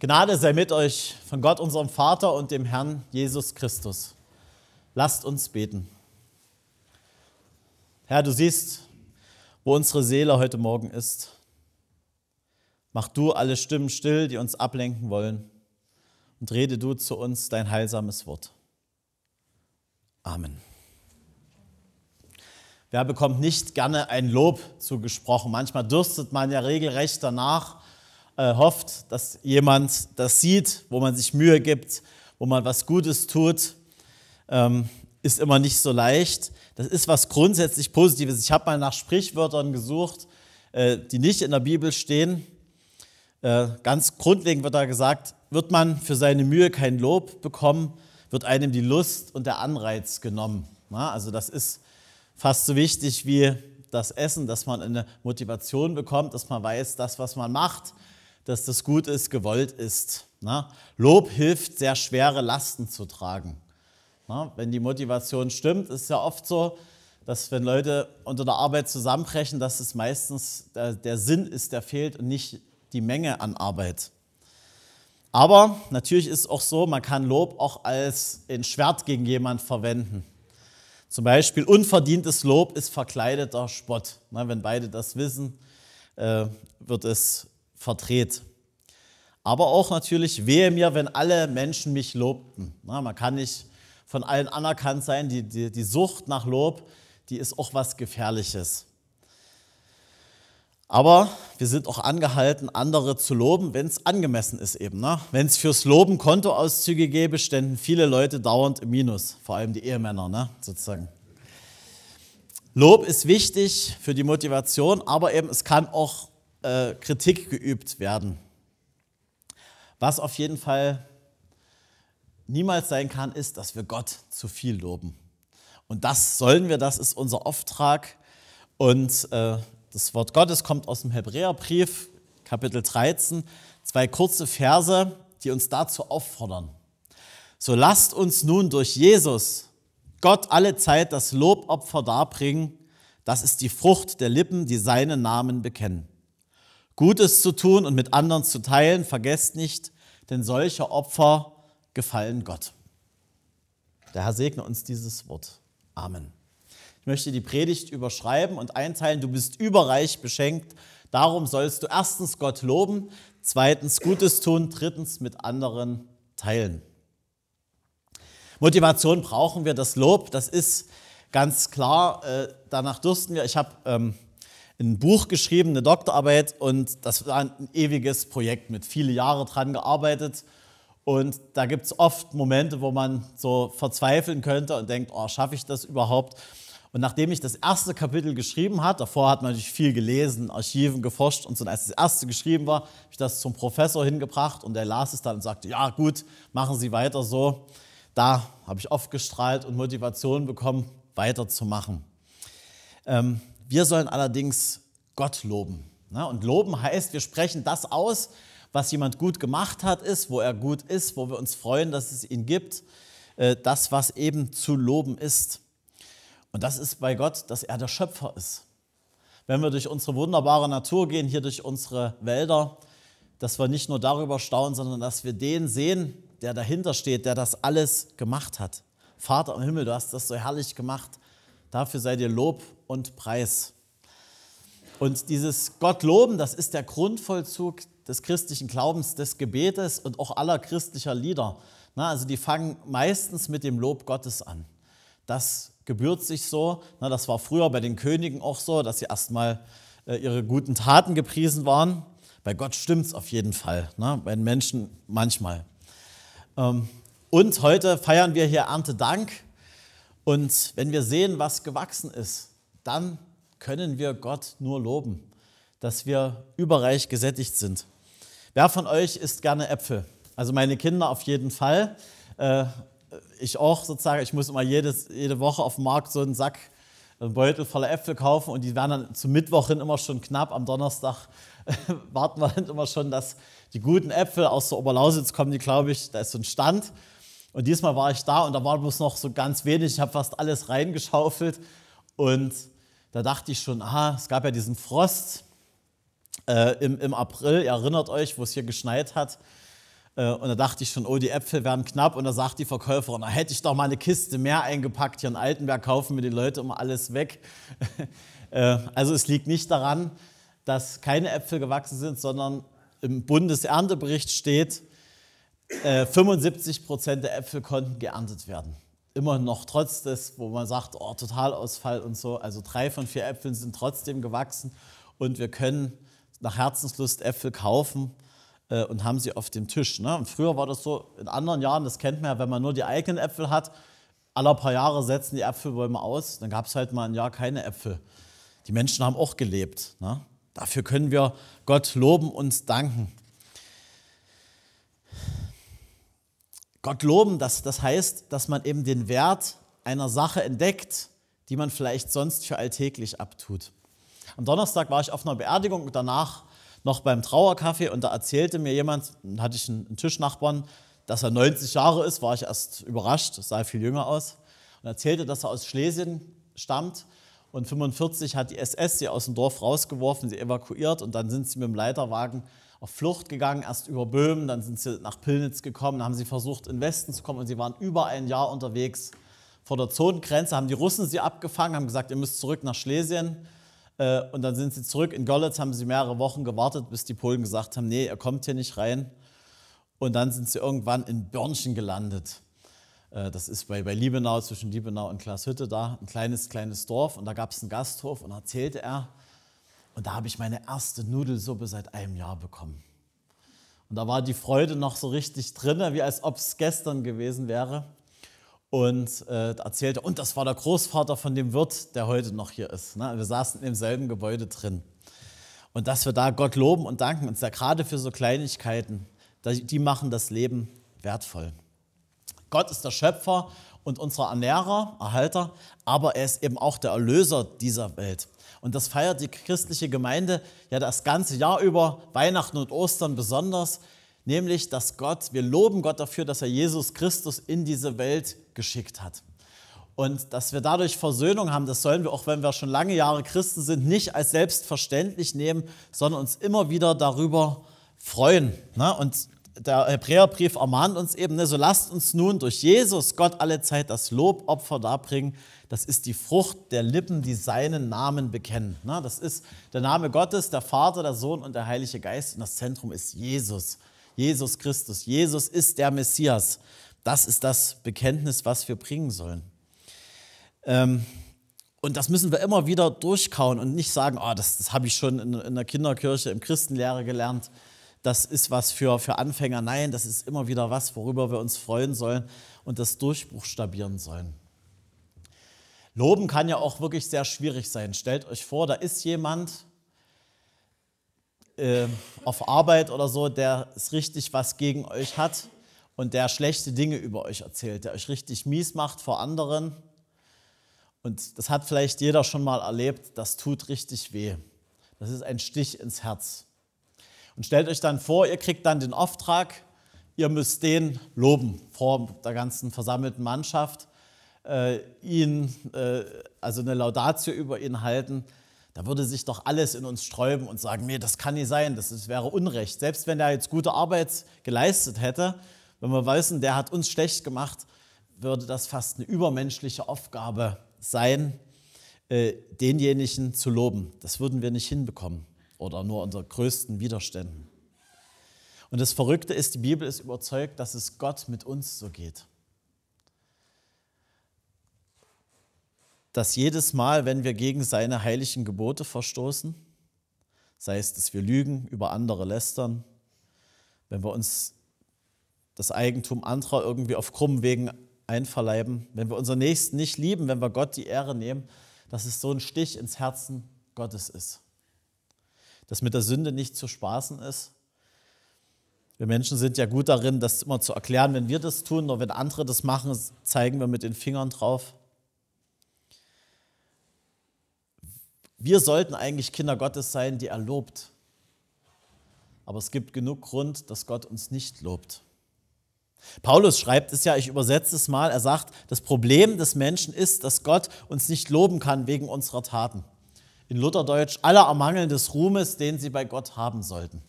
Gnade sei mit euch von Gott, unserem Vater und dem Herrn Jesus Christus. Lasst uns beten. Herr, du siehst, wo unsere Seele heute Morgen ist. Mach du alle Stimmen still, die uns ablenken wollen, und rede du zu uns dein heilsames Wort. Amen. Wer bekommt nicht gerne ein Lob zugesprochen? Manchmal dürstet man ja regelrecht danach, äh, hofft, dass jemand das sieht, wo man sich Mühe gibt, wo man was Gutes tut, ähm, ist immer nicht so leicht. Das ist was grundsätzlich Positives. Ich habe mal nach Sprichwörtern gesucht, äh, die nicht in der Bibel stehen. Äh, ganz grundlegend wird da gesagt, wird man für seine Mühe kein Lob bekommen, wird einem die Lust und der Anreiz genommen. Na, also das ist fast so wichtig wie das Essen, dass man eine Motivation bekommt, dass man weiß, das, was man macht, dass das gut ist, gewollt ist. Na? Ne? Lob hilft, sehr schwere Lasten zu tragen. Na? Ne? Wenn die Motivation stimmt, ist es ja oft so, dass wenn Leute unter der Arbeit zusammenbrechen, dass es meistens der, der Sinn ist, der fehlt und nicht die Menge an Arbeit. Aber natürlich ist es auch so, man kann Lob auch als ein Schwert gegen jemanden verwenden. Zum Beispiel unverdientes Lob ist verkleideter Spott. Na, ne? wenn beide das wissen, äh, wird es verdreht aber auch natürlich, wehe mir, wenn alle Menschen mich lobten. Na, man kann nicht von allen anerkannt sein. Die, die, die Sucht nach Lob, die ist auch was Gefährliches. Aber wir sind auch angehalten, andere zu loben, wenn es angemessen ist eben. Ne? Wenn es fürs Loben Kontoauszüge gäbe, ständen viele Leute dauernd im Minus, vor allem die Ehemänner ne? sozusagen. Lob ist wichtig für die Motivation, aber eben es kann auch äh, Kritik geübt werden. Was auf jeden Fall niemals sein kann, ist, dass wir Gott zu viel loben. Und das sollen wir, das ist unser Auftrag. Und äh, das Wort Gottes kommt aus dem Hebräerbrief, Kapitel 13, zwei kurze Verse, die uns dazu auffordern. So lasst uns nun durch Jesus Gott alle Zeit das Lobopfer darbringen. Das ist die Frucht der Lippen, die seinen Namen bekennen. Gutes zu tun und mit anderen zu teilen, vergesst nicht, denn solche Opfer gefallen Gott. Der Herr segne uns dieses Wort. Amen. Ich möchte die Predigt überschreiben und einteilen, du bist überreich beschenkt. Darum sollst du erstens Gott loben, zweitens Gutes tun, drittens mit anderen teilen. Motivation brauchen wir, das Lob, das ist ganz klar, äh, danach dürsten wir. Ich habe ähm, ein Buch geschrieben, eine Doktorarbeit und das war ein ewiges Projekt mit viele Jahre dran gearbeitet. Und da gibt es oft Momente, wo man so verzweifeln könnte und denkt, oh, schaffe ich das überhaupt? Und nachdem ich das erste Kapitel geschrieben hat, davor hat man natürlich viel gelesen, Archiven geforscht und so, und als das erste geschrieben war, habe ich das zum Professor hingebracht und der las es dann und sagte, ja gut, machen Sie weiter so. Da habe ich oft gestrahlt und Motivation bekommen, weiterzumachen. Ähm, wir sollen allerdings Gott loben. Ne? Und loben heißt, wir sprechen das aus, was jemand gut gemacht hat, ist, wo er gut ist, wo wir uns freuen, dass es ihn gibt. Äh, das, was eben zu loben ist. Und das ist bei Gott, dass er der Schöpfer ist. Wenn wir durch unsere wunderbare Natur gehen, hier durch unsere Wälder, dass wir nicht nur darüber staunen, sondern dass wir den sehen, der dahinter steht, der das alles gemacht hat. Vater im Himmel, du hast das so herrlich gemacht. Dafür sei dir Lob und Preis. Und dieses Gott loben, das ist der Grundvollzug des christlichen Glaubens, des Gebetes und auch aller christlicher Lieder. Na, also die fangen meistens mit dem Lob Gottes an. Das gebührt sich so. Na, das war früher bei den Königen auch so, dass sie erstmal äh, ihre guten Taten gepriesen waren. Bei Gott stimmt es auf jeden Fall, na, ne, bei den Menschen manchmal. Ähm, und heute feiern wir hier Erntedank. Und wenn wir sehen, was gewachsen ist, dann können wir Gott nur loben, dass wir überreich gesättigt sind. Wer von euch isst gerne Äpfel? Also meine Kinder auf jeden Fall. Äh, ich auch sozusagen. Ich muss immer jedes, jede Woche auf dem Markt so einen Sack, einen äh, Beutel voller Äpfel kaufen und die werden dann zum Mittwoch hin immer schon knapp. Am Donnerstag warten wir dann immer schon, dass die guten Äpfel aus der Oberlausitz kommen, die glaube ich, da ist so ein Stand und diesmal war ich da und da war bloß noch so ganz wenig. Ich habe fast alles reingeschaufelt. Und da dachte ich schon, ah, es gab ja diesen Frost äh, im, im April, ihr erinnert euch, wo es hier geschneit hat. Äh, und da dachte ich schon, oh, die Äpfel werden knapp. Und da sagt die Verkäuferin, da hätte ich doch mal eine Kiste mehr eingepackt. Hier in Altenberg kaufen mir die Leute immer alles weg. äh, also es liegt nicht daran, dass keine Äpfel gewachsen sind, sondern im Bundeserntebericht steht, 75 äh, Prozent der Äpfel konnten geerntet werden. Immer noch trotz des, wo man sagt, oh, Totalausfall und so. Also drei von vier Äpfeln sind trotzdem gewachsen und wir können nach Herzenslust Äpfel kaufen äh, und haben sie auf dem Tisch. Ne? Und früher war das so, in anderen Jahren, das kennt man ja, wenn man nur die eigenen Äpfel hat, alle paar Jahre setzen die Äpfelbäume aus, dann gab es halt mal ein Jahr keine Äpfel. Die Menschen haben auch gelebt. Ne? Dafür können wir Gott loben und danken. Gott loben, das, das heißt, dass man eben den Wert einer Sache entdeckt, die man vielleicht sonst für alltäglich abtut. Am Donnerstag war ich auf einer Beerdigung und danach noch beim Trauerkaffee und da erzählte mir jemand, hatte ich einen Tischnachbarn, dass er 90 Jahre ist, war ich erst überrascht, sah viel jünger aus und erzählte, dass er aus Schlesien stammt und 45 hat die SS sie aus dem Dorf rausgeworfen, sie evakuiert und dann sind sie mit dem Leiterwagen auf Flucht gegangen, erst über Böhmen, dann sind sie nach Pillnitz gekommen, dann haben sie versucht, in den Westen zu kommen und sie waren über ein Jahr unterwegs. Vor der Zonengrenze haben die Russen sie abgefangen, haben gesagt, ihr müsst zurück nach Schlesien. Äh, und dann sind sie zurück. In Görlitz haben sie mehrere Wochen gewartet, bis die Polen gesagt haben, nee, ihr kommt hier nicht rein. Und dann sind sie irgendwann in Börnchen gelandet. Äh, das ist bei, bei Liebenau, zwischen Liebenau und Klaas Hütte da, ein kleines, kleines Dorf. Und da gab es einen Gasthof und da erzählte er, und da habe ich meine erste Nudelsuppe seit einem Jahr bekommen. Und da war die Freude noch so richtig drin, wie als ob es gestern gewesen wäre. Und äh, erzählte, und das war der Großvater von dem Wirt, der heute noch hier ist. Ne? Wir saßen im selben Gebäude drin. Und dass wir da Gott loben und danken, uns ja gerade für so Kleinigkeiten, die machen das Leben wertvoll. Gott ist der Schöpfer und unser Ernährer, Erhalter, aber er ist eben auch der Erlöser dieser Welt. Und das feiert die christliche Gemeinde ja das ganze Jahr über, Weihnachten und Ostern besonders, nämlich dass Gott, wir loben Gott dafür, dass er Jesus Christus in diese Welt geschickt hat. Und dass wir dadurch Versöhnung haben, das sollen wir, auch wenn wir schon lange Jahre Christen sind, nicht als selbstverständlich nehmen, sondern uns immer wieder darüber freuen. Ne? Und der Hebräerbrief ermahnt uns eben, ne, so lasst uns nun durch Jesus Gott alle Zeit das Lobopfer darbringen. Das ist die Frucht der Lippen, die seinen Namen bekennen. Ne? Das ist der Name Gottes, der Vater, der Sohn und der Heilige Geist. Und das Zentrum ist Jesus. Jesus Christus. Jesus ist der Messias. Das ist das Bekenntnis, was wir bringen sollen. Ähm, und das müssen wir immer wieder durchkauen und nicht sagen, oh, das, das habe ich schon in, in der Kinderkirche, im Christenlehre gelernt das ist was für, für Anfänger. Nein, das ist immer wieder was, worüber wir uns freuen sollen und das Durchbruch stabieren sollen. Loben kann ja auch wirklich sehr schwierig sein. Stellt euch vor, da ist jemand äh, auf Arbeit oder so, der es richtig was gegen euch hat und der schlechte Dinge über euch erzählt, der euch richtig mies macht vor anderen. Und das hat vielleicht jeder schon mal erlebt, das tut richtig weh. Das ist ein Stich ins Herz. Und stellt euch dann vor, ihr kriegt dann den Auftrag, ihr müsst den loben vor der ganzen versammelten Mannschaft, äh, ihn, äh, also eine Laudatio über ihn halten. Da würde sich doch alles in uns sträuben und sagen, nee, das kann nicht sein, das, das wäre Unrecht. Selbst wenn er jetzt gute Arbeit geleistet hätte, wenn wir wissen, der hat uns schlecht gemacht, würde das fast eine übermenschliche Aufgabe sein, äh, denjenigen zu loben. Das würden wir nicht hinbekommen oder nur unter größten Widerständen. Und das Verrückte ist, die Bibel ist überzeugt, dass es Gott mit uns so geht. Dass jedes Mal, wenn wir gegen seine heiligen Gebote verstoßen, sei es, dass wir lügen, über andere lästern, wenn wir uns das Eigentum anderer irgendwie auf krummen Wegen einverleiben, wenn wir unseren Nächsten nicht lieben, wenn wir Gott die Ehre nehmen, dass es so ein Stich ins Herzen Gottes ist dass mit der Sünde nicht zu spaßen ist. Wir Menschen sind ja gut darin, das immer zu erklären. Wenn wir das tun oder wenn andere das machen, zeigen wir mit den Fingern drauf. Wir sollten eigentlich Kinder Gottes sein, die er lobt. Aber es gibt genug Grund, dass Gott uns nicht lobt. Paulus schreibt es ja, ich übersetze es mal, er sagt, das Problem des Menschen ist, dass Gott uns nicht loben kann wegen unserer Taten in Lutherdeutsch, aller Ermangeln des Ruhmes, den sie bei Gott haben sollten.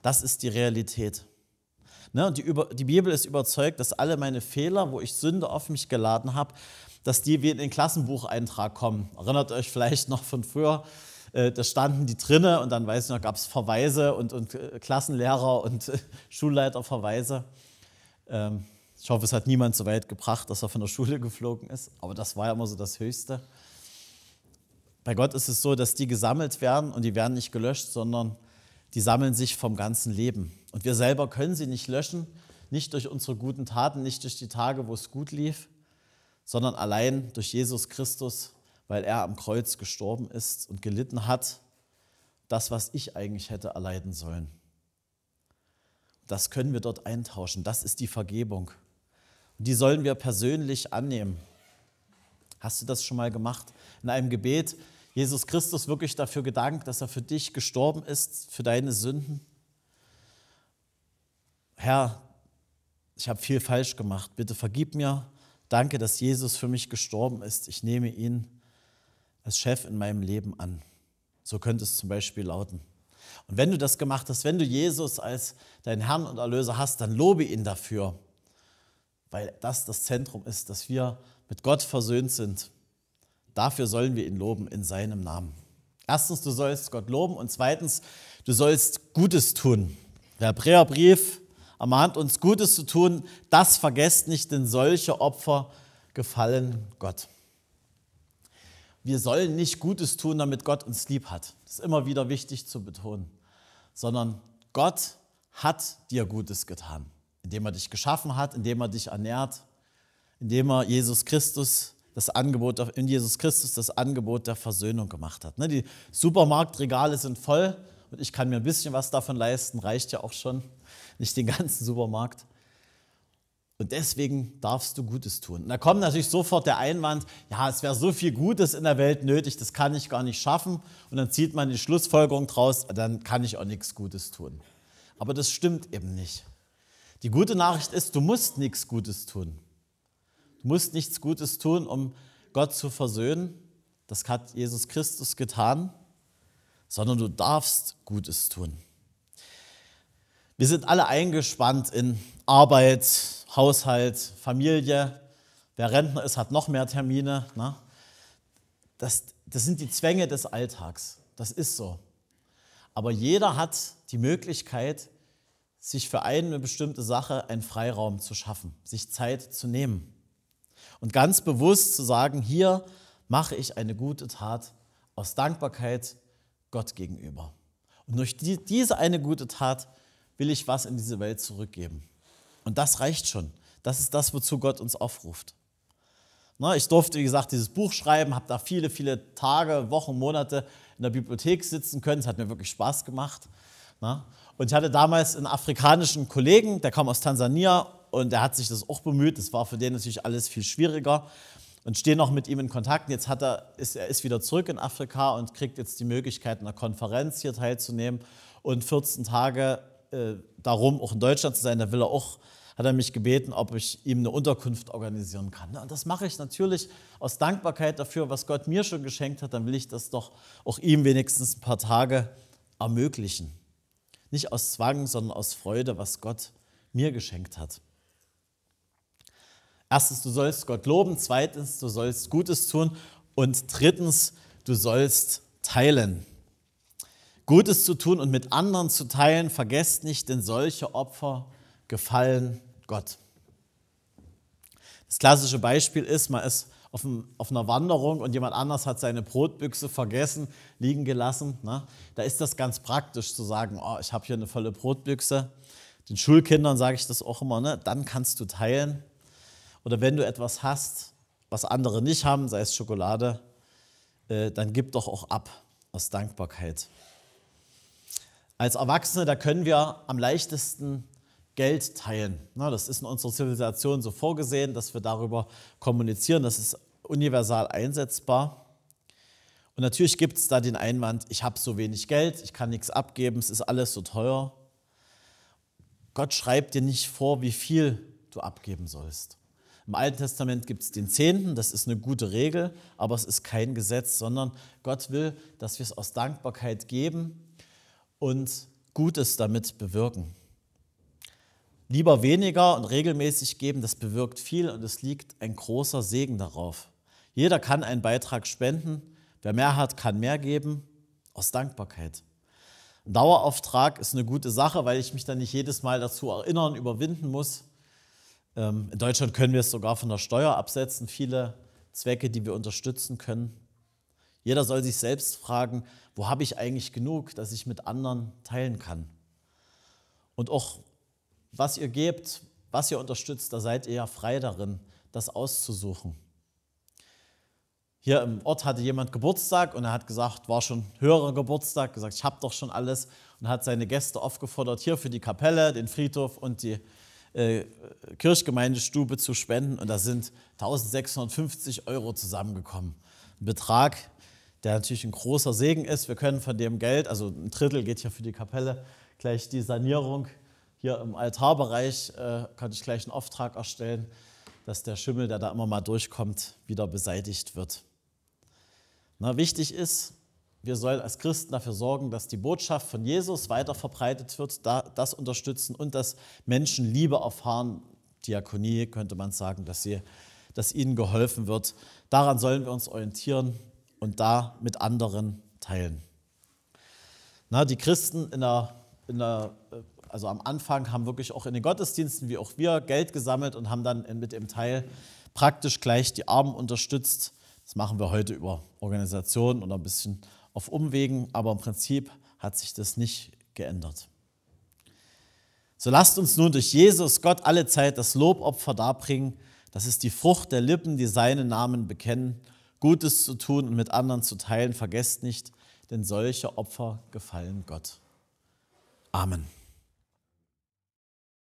Das ist die Realität. Ne? Und die, über, die Bibel ist überzeugt, dass alle meine Fehler, wo ich Sünde auf mich geladen habe, dass die wie in den Klassenbucheintrag kommen. Erinnert euch vielleicht noch von früher, äh, da standen die drinne und dann weiß ich noch, gab es Verweise und, und äh, Klassenlehrer und äh, Schulleiterverweise. Ähm, ich hoffe, es hat niemand so weit gebracht, dass er von der Schule geflogen ist, aber das war ja immer so das Höchste. Bei Gott ist es so, dass die gesammelt werden und die werden nicht gelöscht, sondern die sammeln sich vom ganzen Leben. Und wir selber können sie nicht löschen, nicht durch unsere guten Taten, nicht durch die Tage, wo es gut lief, sondern allein durch Jesus Christus, weil er am Kreuz gestorben ist und gelitten hat, das, was ich eigentlich hätte erleiden sollen. Das können wir dort eintauschen. Das ist die Vergebung. Und die sollen wir persönlich annehmen. Hast du das schon mal gemacht? In einem Gebet, Jesus Christus wirklich dafür gedankt, dass er für dich gestorben ist, für deine Sünden? Herr, ich habe viel falsch gemacht. Bitte vergib mir. Danke, dass Jesus für mich gestorben ist. Ich nehme ihn als Chef in meinem Leben an. So könnte es zum Beispiel lauten. Und wenn du das gemacht hast, wenn du Jesus als deinen Herrn und Erlöser hast, dann lobe ihn dafür, weil das das Zentrum ist, dass wir mit Gott versöhnt sind. Dafür sollen wir ihn loben in seinem Namen. Erstens, du sollst Gott loben und zweitens, du sollst Gutes tun. Der Hebräerbrief ermahnt uns, Gutes zu tun. Das vergesst nicht, denn solche Opfer gefallen Gott. Wir sollen nicht Gutes tun, damit Gott uns lieb hat. Das ist immer wieder wichtig zu betonen. Sondern Gott hat dir Gutes getan, indem er dich geschaffen hat, indem er dich ernährt, indem er Jesus Christus das Angebot in Jesus Christus das Angebot der Versöhnung gemacht hat. Ne, die Supermarktregale sind voll und ich kann mir ein bisschen was davon leisten, reicht ja auch schon, nicht den ganzen Supermarkt. Und deswegen darfst du Gutes tun. Und da kommt natürlich sofort der Einwand, ja, es wäre so viel Gutes in der Welt nötig, das kann ich gar nicht schaffen. Und dann zieht man die Schlussfolgerung draus, dann kann ich auch nichts Gutes tun. Aber das stimmt eben nicht. Die gute Nachricht ist, du musst nichts Gutes tun. Du musst nichts Gutes tun, um Gott zu versöhnen. Das hat Jesus Christus getan, sondern du darfst Gutes tun. Wir sind alle eingespannt in Arbeit, Haushalt, Familie. Wer Rentner ist, hat noch mehr Termine. Ne? Das, das sind die Zwänge des Alltags. Das ist so. Aber jeder hat die Möglichkeit, sich für eine bestimmte Sache einen Freiraum zu schaffen, sich Zeit zu nehmen. Und ganz bewusst zu sagen, hier mache ich eine gute Tat aus Dankbarkeit Gott gegenüber. Und durch die, diese eine gute Tat will ich was in diese Welt zurückgeben. Und das reicht schon. Das ist das, wozu Gott uns aufruft. Na, ich durfte, wie gesagt, dieses Buch schreiben, habe da viele, viele Tage, Wochen, Monate in der Bibliothek sitzen können. Es hat mir wirklich Spaß gemacht. Na? Und ich hatte damals einen afrikanischen Kollegen, der kam aus Tansania und er hat sich das auch bemüht. Das war für den natürlich alles viel schwieriger. Und stehe noch mit ihm in Kontakt. jetzt hat er, ist, er ist wieder zurück in Afrika und kriegt jetzt die Möglichkeit, einer Konferenz hier teilzunehmen und 14 Tage äh, darum, auch in Deutschland zu sein. Da will er auch hat er mich gebeten, ob ich ihm eine Unterkunft organisieren kann. Und das mache ich natürlich aus Dankbarkeit dafür, was Gott mir schon geschenkt hat. Dann will ich das doch auch ihm wenigstens ein paar Tage ermöglichen. Nicht aus Zwang, sondern aus Freude, was Gott mir geschenkt hat. Erstens, du sollst Gott loben. Zweitens, du sollst Gutes tun. Und drittens, du sollst teilen. Gutes zu tun und mit anderen zu teilen, vergesst nicht, denn solche Opfer gefallen Gott. Das klassische Beispiel ist, man ist auf, einer Wanderung und jemand anders hat seine Brotbüchse vergessen, liegen gelassen. Ne? Da ist das ganz praktisch zu sagen, oh, ich habe hier eine volle Brotbüchse. Den Schulkindern sage ich das auch immer, ne? dann kannst du teilen. Oder wenn du etwas hast, was andere nicht haben, sei es Schokolade, äh, dann gib doch auch ab aus Dankbarkeit. Als Erwachsene, da können wir am leichtesten Geld teilen. Das ist in unserer Zivilisation so vorgesehen, dass wir darüber kommunizieren. Das ist universal einsetzbar. Und natürlich gibt es da den Einwand, ich habe so wenig Geld, ich kann nichts abgeben, es ist alles so teuer. Gott schreibt dir nicht vor, wie viel du abgeben sollst. Im Alten Testament gibt es den Zehnten, das ist eine gute Regel, aber es ist kein Gesetz, sondern Gott will, dass wir es aus Dankbarkeit geben und Gutes damit bewirken. Lieber weniger und regelmäßig geben, das bewirkt viel und es liegt ein großer Segen darauf. Jeder kann einen Beitrag spenden, wer mehr hat, kann mehr geben, aus Dankbarkeit. Ein Dauerauftrag ist eine gute Sache, weil ich mich dann nicht jedes Mal dazu erinnern, überwinden muss. Ähm, in Deutschland können wir es sogar von der Steuer absetzen, viele Zwecke, die wir unterstützen können. Jeder soll sich selbst fragen, wo habe ich eigentlich genug, dass ich mit anderen teilen kann. Und auch was ihr gebt, was ihr unterstützt, da seid ihr ja frei darin, das auszusuchen. Hier im Ort hatte jemand Geburtstag und er hat gesagt, war schon höherer Geburtstag, gesagt, ich habe doch schon alles und hat seine Gäste aufgefordert, hier für die Kapelle, den Friedhof und die äh, Kirchgemeindestube zu spenden. Und da sind 1650 Euro zusammengekommen. Ein Betrag, der natürlich ein großer Segen ist. Wir können von dem Geld, also ein Drittel geht hier für die Kapelle, gleich die Sanierung hier im Altarbereich, äh, kann ich gleich einen Auftrag erstellen, dass der Schimmel, der da immer mal durchkommt, wieder beseitigt wird. Na, wichtig ist, wir sollen als Christen dafür sorgen, dass die Botschaft von Jesus weiter verbreitet wird, das unterstützen und dass Menschen Liebe erfahren. Diakonie könnte man sagen, dass, sie, dass ihnen geholfen wird. Daran sollen wir uns orientieren und da mit anderen teilen. Na, die Christen in der, in der, äh, also am Anfang haben wirklich auch in den Gottesdiensten, wie auch wir, Geld gesammelt und haben dann mit dem Teil praktisch gleich die Armen unterstützt. Das machen wir heute über Organisationen oder ein bisschen auf Umwegen, aber im Prinzip hat sich das nicht geändert. So lasst uns nun durch Jesus Gott alle Zeit das Lobopfer darbringen. Das ist die Frucht der Lippen, die seinen Namen bekennen. Gutes zu tun und mit anderen zu teilen, vergesst nicht, denn solche Opfer gefallen Gott. Amen.